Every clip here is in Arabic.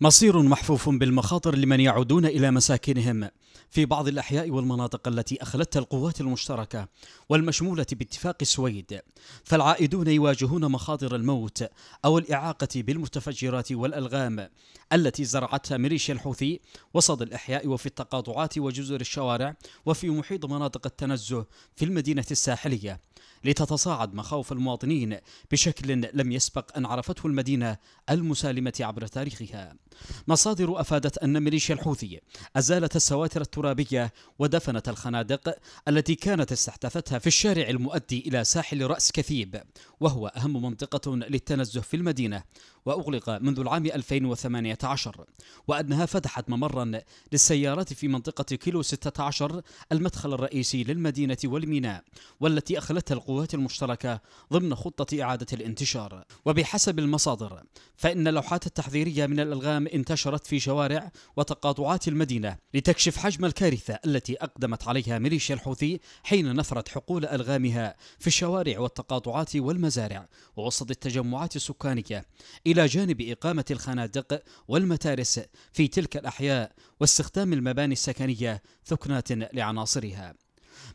مصير محفوف بالمخاطر لمن يعودون إلى مساكنهم في بعض الأحياء والمناطق التي أخلتها القوات المشتركة والمشمولة باتفاق السويد فالعائدون يواجهون مخاطر الموت أو الإعاقة بالمتفجرات والألغام التي زرعتها ميليشيا الحوثي وسط الأحياء وفي التقاطعات وجزر الشوارع وفي محيط مناطق التنزه في المدينة الساحلية لتتصاعد مخاوف المواطنين بشكل لم يسبق أن عرفته المدينة المسالمة عبر تاريخها مصادر أفادت أن ميليشيا الحوثي أزالت السواتر الترابية ودفنت الخنادق التي كانت استحدثتها في الشارع المؤدي إلى ساحل رأس كثيب وهو أهم منطقة للتنزه في المدينة وأغلق منذ العام 2018 وأنها فتحت ممرا للسيارات في منطقة كيلو 16 المدخل الرئيسي للمدينة والميناء والتي أخلتها القوات المشتركة ضمن خطة إعادة الانتشار وبحسب المصادر فإن اللوحات التحذيرية من الألغام انتشرت في شوارع وتقاطعات المدينة لتكشف حجم حجم الكارثة التي أقدمت عليها ميليشيا الحوثي حين نثرت حقول ألغامها في الشوارع والتقاطعات والمزارع ووسط التجمعات السكانية إلى جانب إقامة الخنادق والمتارس في تلك الأحياء واستخدام المباني السكنية ثكنات لعناصرها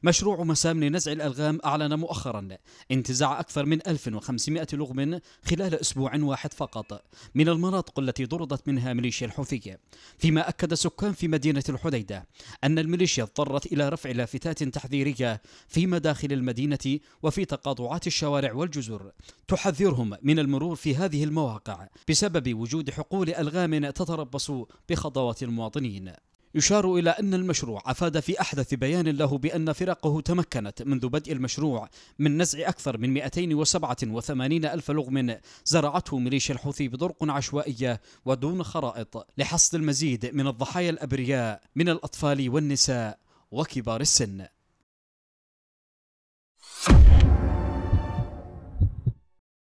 مشروع مسام لنزع الألغام أعلن مؤخرا انتزاع أكثر من 1500 لغم خلال أسبوع واحد فقط من المناطق التي ضردت منها ميليشيا الحوثية فيما أكد سكان في مدينة الحديدة أن الميليشيا اضطرت إلى رفع لافتات تحذيرية في مداخل المدينة وفي تقاطعات الشوارع والجزر تحذرهم من المرور في هذه المواقع بسبب وجود حقول ألغام تتربص بخطوات المواطنين يشار إلى أن المشروع أفاد في أحدث بيان له بأن فرقه تمكنت منذ بدء المشروع من نزع أكثر من 287 ألف لغم زرعته ميليشيا الحوثي بطرق عشوائية ودون خرائط لحصد المزيد من الضحايا الأبرياء من الأطفال والنساء وكبار السن